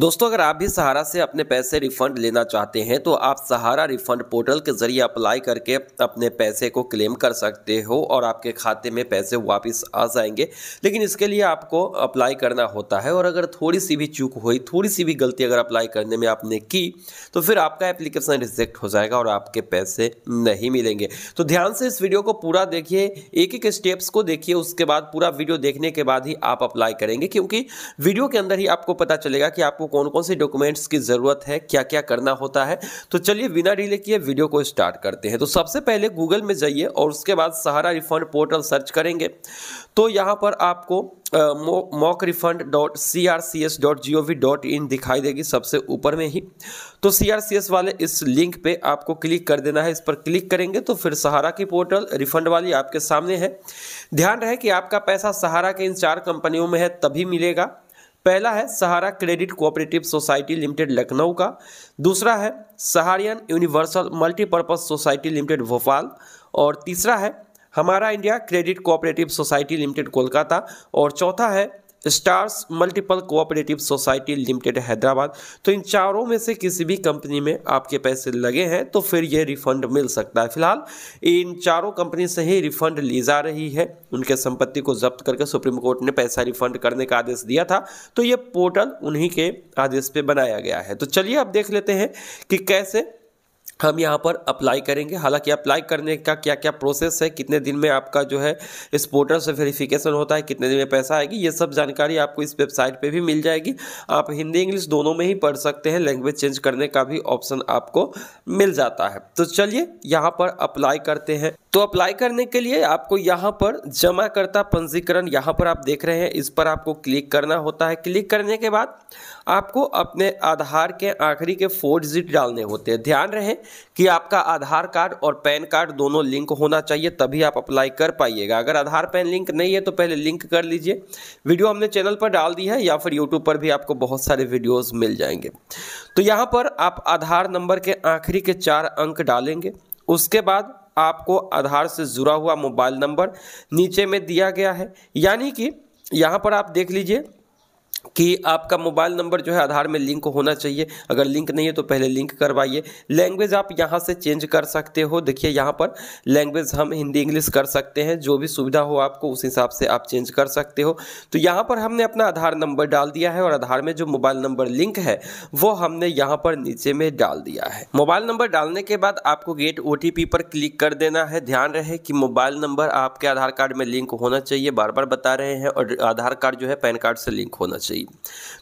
दोस्तों अगर आप भी सहारा से अपने पैसे रिफंड लेना चाहते हैं तो आप सहारा रिफंड पोर्टल के जरिए अप्लाई करके अपने पैसे को क्लेम कर सकते हो और आपके खाते में पैसे वापस आ जाएंगे लेकिन इसके लिए आपको अप्लाई करना होता है और अगर थोड़ी सी भी चूक हुई थोड़ी सी भी गलती अगर अप्लाई करने में आपने की तो फिर आपका एप्लीकेशन रिजेक्ट हो जाएगा और आपके पैसे नहीं मिलेंगे तो ध्यान से इस वीडियो को पूरा देखिए एक एक स्टेप्स को देखिए उसके बाद पूरा वीडियो देखने के बाद ही आप अप्लाई करेंगे क्योंकि वीडियो के अंदर ही आपको पता चलेगा कि आपको कौन कौन से डॉक्यूमेंट्स की ज़रूरत है क्या क्या करना होता है तो चलिए बिना डिले किए वीडियो को स्टार्ट करते हैं तो सबसे पहले गूगल में जाइए और उसके बाद सहारा रिफंड पोर्टल सर्च करेंगे तो यहाँ पर आपको mock refund dot C R C S dot G O V dot in दिखाई देगी सबसे ऊपर में ही तो सी आर सी एस वाले इस लिंक पे आपको क्लिक कर देना है इस पर क्लिक करेंगे तो फिर सहारा की पोर्टल रिफंड वाली आपके सामने है ध्यान रहे कि आपका पैसा सहारा के इन चार कंपनियों में है तभी मिलेगा पहला है Sahara credit cooperative society limited Lucknow का दूसरा है Sahariyan universal multipurpose society limited Bhopal और तीसरा है हमारा India credit cooperative society limited Kolkata और चौथा है stars multiple cooperative society limited Hyderabad तो इन चारों में से किसी भी कंपनी में आपके पैसे लगे हैं तो फिर यह रिफंड मिल सकता है फिलहाल इन चारों कंपनी से ही रिफंड ली जा रही है उनके संपत्ति को जब्त करके सुप्रीम कोर्ट ने पैसा रिफंड करने का आदेश दिया था तो ये पोर्टल उन्हीं के आदेश पर बनाया गया है तो चलिए आप देख लेते हैं कि कैसे हम यहाँ पर अप्लाई करेंगे हालांकि अप्लाई करने का क्या क्या प्रोसेस है कितने दिन में आपका जो है इस से वेरिफिकेशन होता है कितने दिन में पैसा आएगी ये सब जानकारी आपको इस वेबसाइट पे भी मिल जाएगी आप हिंदी इंग्लिश दोनों में ही पढ़ सकते हैं लैंग्वेज चेंज करने का भी ऑप्शन आपको मिल जाता है तो चलिए यहाँ पर अप्लाई करते हैं तो अप्लाई करने के लिए आपको यहाँ पर जमाकर्ता पंजीकरण यहाँ पर आप देख रहे हैं इस पर आपको क्लिक करना होता है क्लिक करने के बाद आपको अपने आधार के आखिरी के फोर डिजिट डालने होते हैं ध्यान रहे कि आपका आधार कार्ड और पैन कार्ड दोनों लिंक होना चाहिए तभी आप अप्लाई कर पाइएगा अगर आधार पैन लिंक नहीं है तो पहले लिंक कर लीजिए वीडियो हमने चैनल पर डाल दी है या फिर यूट्यूब पर भी आपको बहुत सारे वीडियोज़ मिल जाएंगे तो यहाँ पर आप आधार नंबर के आखिरी के चार अंक डालेंगे उसके बाद आपको आधार से जुड़ा हुआ मोबाइल नंबर नीचे में दिया गया है यानी कि यहाँ पर आप देख लीजिए कि आपका मोबाइल नंबर जो है आधार में लिंक होना चाहिए अगर लिंक नहीं है तो पहले लिंक करवाइए लैंग्वेज आप यहाँ से चेंज कर सकते हो देखिए यहाँ पर लैंग्वेज हम हिंदी इंग्लिश कर सकते हैं जो भी सुविधा हो आपको उस हिसाब से आप चेंज कर सकते हो तो यहाँ पर हमने अपना आधार नंबर डाल दिया है और आधार में जो मोबाइल नंबर लिंक है वो हमने यहाँ पर नीचे में डाल दिया है मोबाइल नंबर डालने के बाद आपको गेट ओ पर क्लिक कर देना है ध्यान रहे कि मोबाइल नंबर आपके आधार कार्ड में लिंक होना चाहिए बार बार बता रहे हैं और आधार कार्ड जो है पैन कार्ड से लिंक होना चाहिए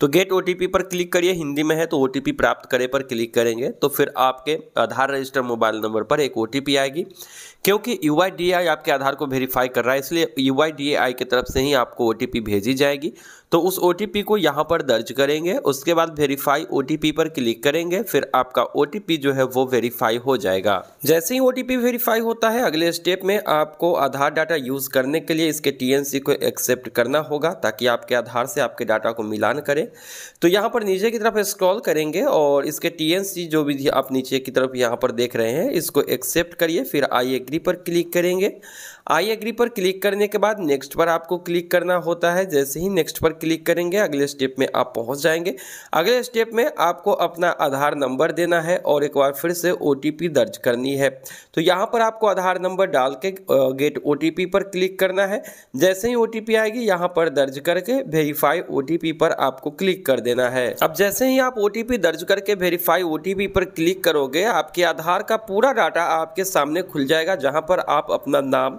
तो गेट ओ पर क्लिक करिए हिंदी में है तो ओ प्राप्त करे पर क्लिक करेंगे तो फिर आपके आधार रजिस्टर मोबाइल नंबर पर एक ओ आएगी क्योंकि यू आपके आधार को वेरीफाई कर रहा है इसलिए यू की तरफ से ही आपको ओ भेजी जाएगी तो उस ओ को यहाँ पर दर्ज करेंगे उसके बाद वेरीफाई ओ पर क्लिक करेंगे फिर आपका ओ जो है वो वेरीफाई हो जाएगा जैसे ही ओ वेरीफाई होता है अगले स्टेप में आपको आधार डाटा यूज़ करने के लिए इसके टी को एक्सेप्ट करना होगा ताकि आपके आधार से आपके डाटा को मिलान करें तो यहाँ पर नीचे की तरफ स्क्रॉल करेंगे और इसके टी जो भी आप नीचे की तरफ यहाँ पर देख रहे हैं इसको एक्सेप्ट करिए फिर आइए एग्री पर क्लिक करेंगे आई एग्री पर क्लिक करने के बाद नेक्स्ट पर आपको क्लिक करना होता है जैसे ही नेक्स्ट पर क्लिक करेंगे अगले स्टेप में आप पहुंच जाएंगे अगले स्टेप में आपको अपना आधार नंबर देना है और एक बार फिर से ओ दर्ज करनी है तो यहाँ पर आपको आधार नंबर डाल के गेट ओ पर क्लिक करना है जैसे ही ओ आएगी यहाँ पर दर्ज करके वेरीफाई ओ पर आपको क्लिक कर देना है अब जैसे ही आप ओ दर्ज करके वेरीफाई ओ पर क्लिक करोगे आपके आधार का पूरा डाटा आपके सामने खुल जाएगा जहाँ पर आप अपना नाम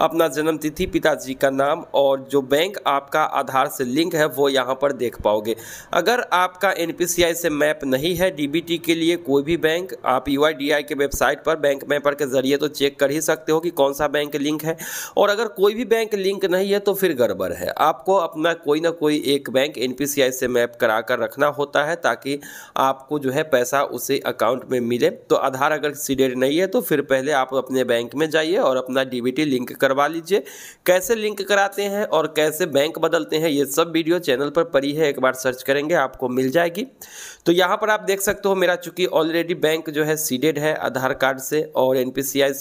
अपना जन्मतिथि पिताजी का नाम और जो बैंक आपका आधार से लिंक है वो यहाँ पर देख पाओगे अगर आपका एन से मैप नहीं है डी के लिए कोई भी बैंक आप यू के वेबसाइट पर बैंक मैपर के जरिए तो चेक कर ही सकते हो कि कौन सा बैंक लिंक है और अगर कोई भी बैंक लिंक नहीं है तो फिर गड़बड़ है आपको अपना कोई ना कोई एक बैंक एन से मैप करा कर रखना होता है ताकि आपको जो है पैसा उसे अकाउंट में मिले तो आधार अगर सीडेड नहीं है तो फिर पहले आप अपने बैंक में जाइए और अपना डी लिंक करवा लीजिए कैसे लिंक कराते हैं और कैसे बैंक बदलते हैं ये सब वीडियो चैनल पर पड़ी है एक बार सर्च करेंगे आपको मिल जाएगी तो यहाँ पर आप देख सकते हो मेरा चूंकि ऑलरेडी बैंक जो है सीडेड है आधार कार्ड से और एन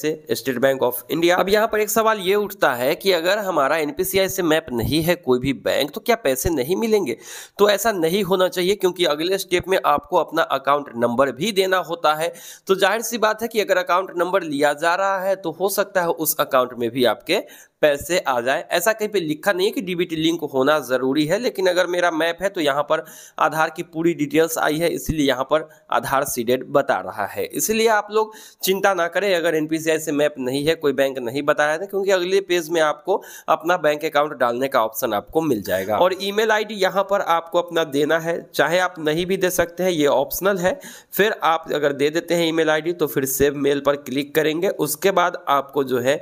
से स्टेट बैंक ऑफ इंडिया अब यहाँ पर एक सवाल ये उठता है कि अगर हमारा एन से मैप नहीं है कोई भी बैंक तो क्या पैसे नहीं मिलेंगे तो ऐसा नहीं होना चाहिए क्योंकि अगले स्टेप में आपको अपना अकाउंट नंबर भी देना होता है तो जाहिर सी बात है कि अगर अकाउंट नंबर लिया जा रहा है तो हो सकता है उस अकाउंट में भी आपके पैसे आ जाए ऐसा कहीं पे लिखा नहीं है कि डीबीटी लिंक होना ज़रूरी है लेकिन अगर मेरा मैप है तो यहाँ पर आधार की पूरी डिटेल्स आई है इसलिए यहाँ पर आधार सीडेड बता रहा है इसलिए आप लोग चिंता ना करें अगर एन से मैप नहीं है कोई बैंक नहीं बता रहे क्योंकि अगले पेज में आपको अपना बैंक अकाउंट डालने का ऑप्शन आपको मिल जाएगा और ई मेल आई पर आपको अपना देना है चाहे आप नहीं भी दे सकते हैं ये ऑप्शनल है फिर आप अगर दे देते हैं ईमेल आईडी तो फिर सेव मेल पर क्लिक करेंगे उसके बाद आपको जो है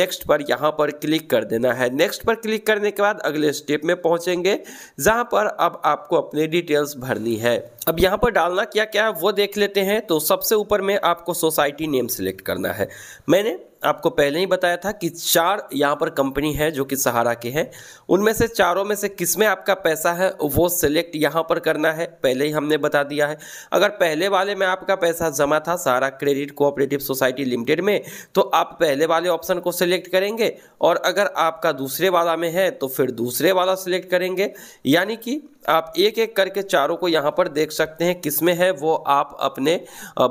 नेक्स्ट पर यहाँ पर क्लिक कर देना है नेक्स्ट पर क्लिक करने के बाद अगले स्टेप में पहुंचेंगे जहां पर अब आपको अपनी डिटेल्स भरनी है अब यहाँ पर डालना क्या क्या है वो देख लेते हैं तो सबसे ऊपर में आपको सोसाइटी नेम सिलेक्ट करना है मैंने आपको पहले ही बताया था कि चार यहाँ पर कंपनी है जो कि सहारा के हैं उनमें से चारों में से किस में आपका पैसा है वो सिलेक्ट यहाँ पर करना है पहले ही हमने बता दिया है अगर पहले वाले में आपका पैसा जमा था Sahara credit cooperative society limited में तो आप पहले वाले ऑप्शन को सिलेक्ट करेंगे और अगर आपका दूसरे वाला में है तो फिर दूसरे वाला सिलेक्ट करेंगे यानी कि आप एक एक करके चारों को यहाँ पर देख सकते हैं किसमें है वो आप अपने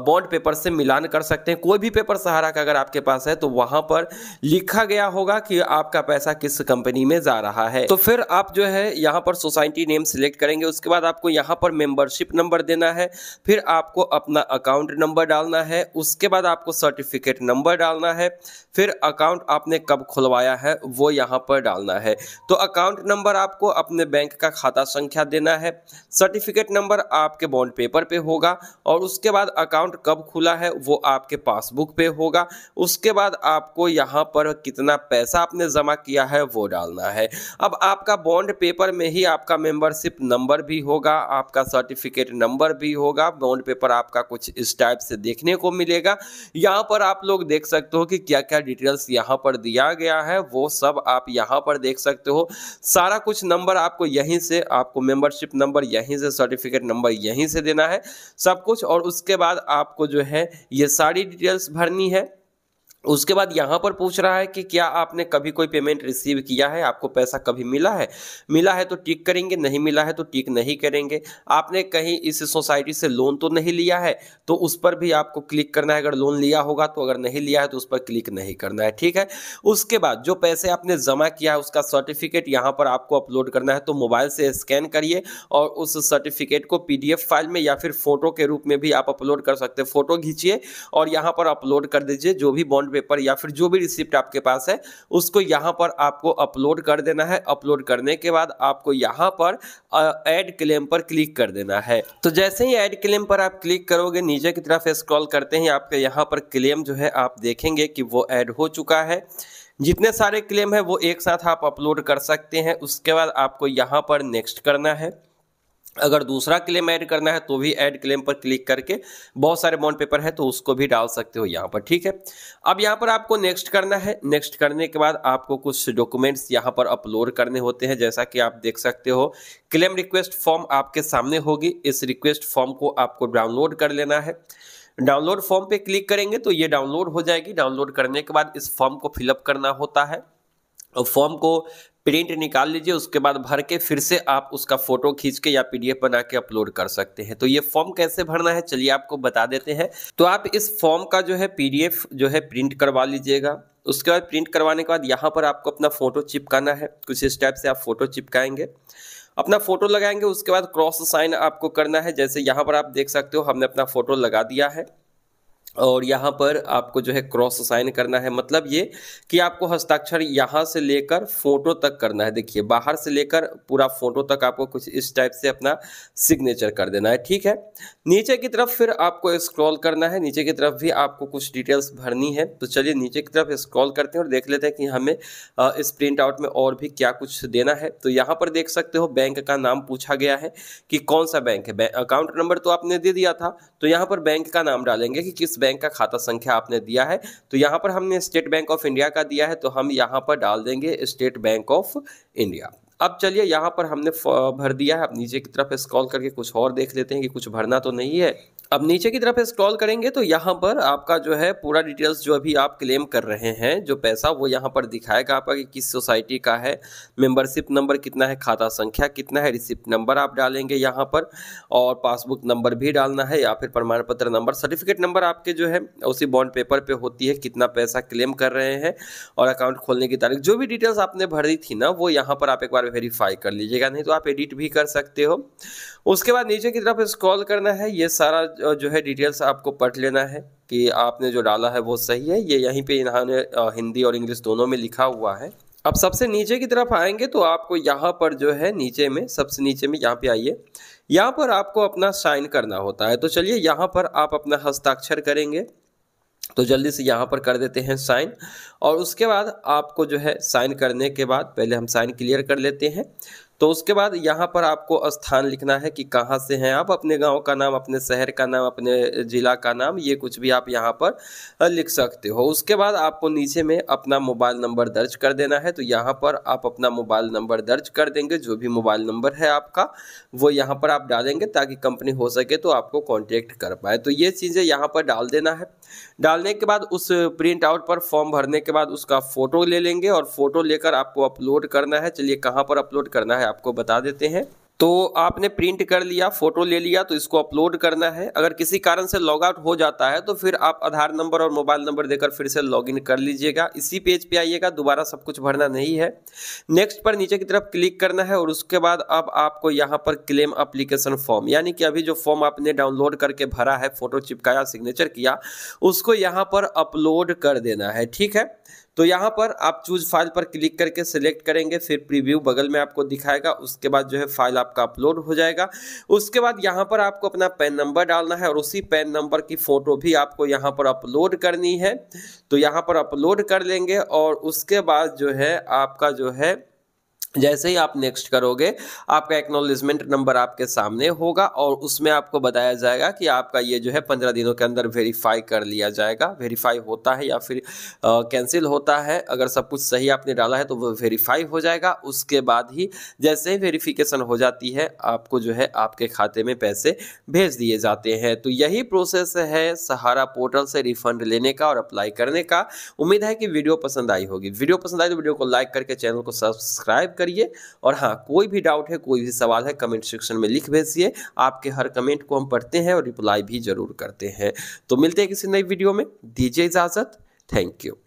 बॉन्ड पेपर से मिलान कर सकते हैं कोई भी पेपर सहारा का अगर आपके पास है तो वहां पर लिखा गया होगा कि आपका पैसा किस कंपनी में जा रहा है तो फिर आप जो है यहाँ पर सोसाइटी नेम सिलेक्ट करेंगे उसके बाद आपको यहाँ पर मेंबरशिप नंबर देना है फिर आपको अपना अकाउंट नंबर डालना है उसके बाद आपको सर्टिफिकेट नंबर डालना है फिर अकाउंट आपने कब खुलवाया है वो यहाँ पर डालना है तो अकाउंट नंबर आपको अपने बैंक का खाता संख्या देना है सर्टिफिकेट नंबर आप आपके बॉन्ड पेपर पे होगा और उसके बाद अकाउंट कब खुला है वो आपके पासबुक पे होगा उसके बाद आपको यहाँ पर कितना पैसा आपने जमा किया है वो डालना है अब आपका बॉन्ड पेपर में ही आपका मेंबरशिप नंबर भी होगा आपका सर्टिफिकेट नंबर भी होगा बॉन्ड पेपर आपका कुछ इस टाइप से देखने को मिलेगा यहाँ पर आप लोग देख सकते हो कि क्या क्या डिटेल्स यहाँ पर दिया गया है वो सब आप यहाँ पर देख सकते हो सारा कुछ नंबर आपको यहीं से आपको मेंबरशिप नंबर यहीं से सर्टिफिकेट नंबर यहीं से देना है सब कुछ और उसके बाद आपको जो है ये सारी डिटेल्स भरनी है उसके बाद यहाँ पर पूछ रहा है कि क्या आपने कभी कोई पेमेंट रिसीव किया है आपको पैसा कभी मिला है मिला है तो टिक करेंगे नहीं मिला है तो टिक नहीं करेंगे आपने कहीं इस सोसाइटी से लोन तो नहीं लिया है तो उस पर भी आपको क्लिक करना है अगर लोन लिया होगा तो अगर नहीं लिया है तो उस पर क्लिक नहीं करना है ठीक है उसके बाद जो पैसे आपने जमा किया है उसका सर्टिफिकेट यहाँ पर आपको अपलोड करना है तो मोबाइल से स्कैन करिए और उस सर्टिफिकेट को पी फाइल में या फिर फोटो के रूप में भी आप अपलोड कर सकते हैं फोटो खींचिए और यहाँ पर अपलोड कर दीजिए जो भी बॉन्ड पेपर या फिर जो भी रिसिप्ट आपके पास है उसको यहाँ पर आपको अपलोड कर देना है अपलोड करने के बाद आपको यहाँ पर एड क्लेम पर क्लिक कर देना है तो जैसे ही एड क्लेम पर आप क्लिक करोगे नीचे की तरफ स्क्रॉल करते ही आपके यहाँ पर क्लेम जो है आप देखेंगे कि वो ऐड हो चुका है जितने सारे क्लेम है वो एक साथ आप अपलोड कर सकते हैं उसके बाद आपको यहाँ पर नेक्स्ट करना है अगर दूसरा क्लेम ऐड करना है तो भी ऐड क्लेम पर क्लिक करके बहुत सारे बॉन्ड पेपर है तो उसको भी डाल सकते हो यहाँ पर ठीक है अब यहाँ पर आपको नेक्स्ट करना है नेक्स्ट करने के बाद आपको कुछ डॉक्यूमेंट्स यहाँ पर अपलोड करने होते हैं जैसा कि आप देख सकते हो क्लेम रिक्वेस्ट फॉर्म आपके सामने होगी इस रिक्वेस्ट फॉर्म को आपको डाउनलोड कर लेना है डाउनलोड फॉर्म पर क्लिक करेंगे तो ये डाउनलोड हो जाएगी डाउनलोड करने के बाद इस फॉर्म को फिलअप करना होता है और फॉर्म को प्रिंट निकाल लीजिए उसके बाद भर के फिर से आप उसका फोटो खींच के या पीडीएफ बना के अपलोड कर सकते हैं तो ये फॉर्म कैसे भरना है चलिए आपको बता देते हैं तो आप इस फॉर्म का जो है पीडीएफ जो है प्रिंट करवा लीजिएगा उसके बाद प्रिंट करवाने के बाद यहाँ पर आपको अपना फोटो चिपकाना है कुछ इस टाइप से आप फोटो चिपकाएंगे अपना फोटो लगाएंगे उसके बाद क्रॉस साइन आपको करना है जैसे यहाँ पर आप देख सकते हो हमने अपना फोटो लगा दिया है और यहाँ पर आपको जो है क्रॉस साइन करना है मतलब ये कि आपको हस्ताक्षर यहाँ से लेकर फोटो तक करना है देखिए बाहर से लेकर पूरा फोटो तक आपको कुछ इस टाइप से अपना सिग्नेचर कर देना है ठीक है नीचे की तरफ फिर आपको स्क्रॉल करना है नीचे की तरफ भी आपको कुछ डिटेल्स भरनी है तो चलिए नीचे की तरफ स्क्रॉल करते हैं और देख लेते हैं कि हमें इस प्रिंट आउट में और भी क्या कुछ देना है तो यहाँ पर देख सकते हो बैंक का नाम पूछा गया है कि कौन सा बैंक है अकाउंट नंबर तो आपने दे दिया था तो यहाँ पर बैंक का नाम डालेंगे कि किस बैंक का खाता संख्या आपने दिया है तो यहाँ पर हमने स्टेट बैंक ऑफ इंडिया का दिया है तो हम यहाँ पर डाल देंगे स्टेट बैंक ऑफ इंडिया अब चलिए यहाँ पर हमने भर दिया है अब नीचे की तरफ स्कॉल करके कुछ और देख लेते हैं कि कुछ भरना तो नहीं है अब नीचे की तरफ स्क्रॉल करेंगे तो यहाँ पर आपका जो है पूरा डिटेल्स जो अभी आप क्लेम कर रहे हैं जो पैसा वो यहाँ पर दिखाएगा आपका कि किस सोसाइटी का है मेंबरशिप नंबर कितना है खाता संख्या कितना है रिसिप्ट नंबर आप डालेंगे यहाँ पर और पासबुक नंबर भी डालना है या फिर प्रमाण पत्र नंबर सर्टिफिकेट नंबर आपके जो है उसी बॉन्ड पेपर पर पे होती है कितना पैसा क्लेम कर रहे हैं और अकाउंट खोलने की तारीख जो भी डिटेल्स आपने भरी थी ना वो यहाँ पर आप एक बार वेरीफाई कर लीजिएगा नहीं तो आप एडिट भी कर सकते हो उसके बाद नीचे की तरफ स्क्रॉल करना है ये सारा जो है डिटेल्स आपको पढ़ लेना है कि आपने जो डाला है वो सही है ये यहीं पे इन्होंने हिंदी और इंग्लिश दोनों में लिखा हुआ है अब सबसे नीचे की तरफ आएंगे तो आपको यहाँ पर जो है नीचे में सबसे नीचे में यहाँ पे आइए यहाँ पर आपको अपना साइन करना होता है तो चलिए यहाँ पर आप अपना हस्ताक्षर करेंगे तो जल्दी से यहाँ पर कर देते हैं साइन और उसके बाद आपको जो है साइन करने के बाद पहले हम साइन क्लियर कर लेते हैं तो उसके बाद यहाँ पर आपको स्थान लिखना है कि कहाँ से हैं आप अपने गांव का नाम अपने शहर का नाम अपने ज़िला का नाम ये कुछ भी आप यहाँ पर लिख सकते हो उसके बाद आपको नीचे में अपना मोबाइल नंबर दर्ज कर देना है तो यहाँ पर आप अपना मोबाइल नंबर दर्ज कर देंगे जो भी मोबाइल नंबर है आपका वो यहाँ पर आप डालेंगे ताकि कंपनी हो सके तो आपको कॉन्टेक्ट कर पाए तो ये चीज़ें यहाँ पर डाल देना है डालने के बाद उस प्रिंट आउट पर फॉर्म भरने के बाद उसका फ़ोटो ले लेंगे और फ़ोटो लेकर आपको अपलोड करना है चलिए कहाँ पर अपलोड करना है है आपको बता देते हैं तो आपने प्रिंट कर लिया फोटो ले लिया तो इसको अपलोड करना है अगर किसी कारण से लॉग आउट हो जाता है तो फिर आप आधार नंबर और मोबाइल नंबर देकर फिर से लॉगिन कर लीजिएगा इसी पेज पे आइएगा दोबारा सब कुछ भरना नहीं है नेक्स्ट पर नीचे की तरफ क्लिक करना है और उसके बाद अब आपको यहाँ पर क्लेम अप्लीकेशन फॉर्म यानी कि अभी जो फॉर्म आपने डाउनलोड करके भरा है फोटो चिपकाया सिग्नेचर किया उसको यहाँ पर अपलोड कर देना है ठीक है तो यहाँ पर आप चूज फाइल पर क्लिक करके सिलेक्ट करेंगे फिर प्रीव्यू बगल में आपको दिखाएगा उसके बाद जो है फाइल आपका अपलोड हो जाएगा उसके बाद यहाँ पर आपको अपना पैन नंबर डालना है और उसी पैन नंबर की फ़ोटो भी आपको यहाँ पर अपलोड करनी है तो यहाँ पर अपलोड कर लेंगे और उसके बाद जो है आपका जो है जैसे ही आप नेक्स्ट करोगे आपका एक्नोलिजमेंट नंबर आपके सामने होगा और उसमें आपको बताया जाएगा कि आपका ये जो है पंद्रह दिनों के अंदर वेरीफाई कर लिया जाएगा वेरीफाई होता है या फिर कैंसिल होता है अगर सब कुछ सही आपने डाला है तो वो वेरीफाई हो जाएगा उसके बाद ही जैसे ही वेरीफिकेशन हो जाती है आपको जो है आपके खाते में पैसे भेज दिए जाते हैं तो यही प्रोसेस है सहारा पोर्टल से रिफंड लेने का और अप्लाई करने का उम्मीद है कि वीडियो पसंद आई होगी वीडियो पसंद आई तो वीडियो को लाइक करके चैनल को सब्सक्राइब कर करिए और हाँ कोई भी डाउट है कोई भी सवाल है कमेंट सेक्शन में लिख भेजिए आपके हर कमेंट को हम पढ़ते हैं और रिप्लाई भी जरूर करते हैं तो मिलते हैं किसी नई वीडियो में दीजिए इजाज़त थैंक यू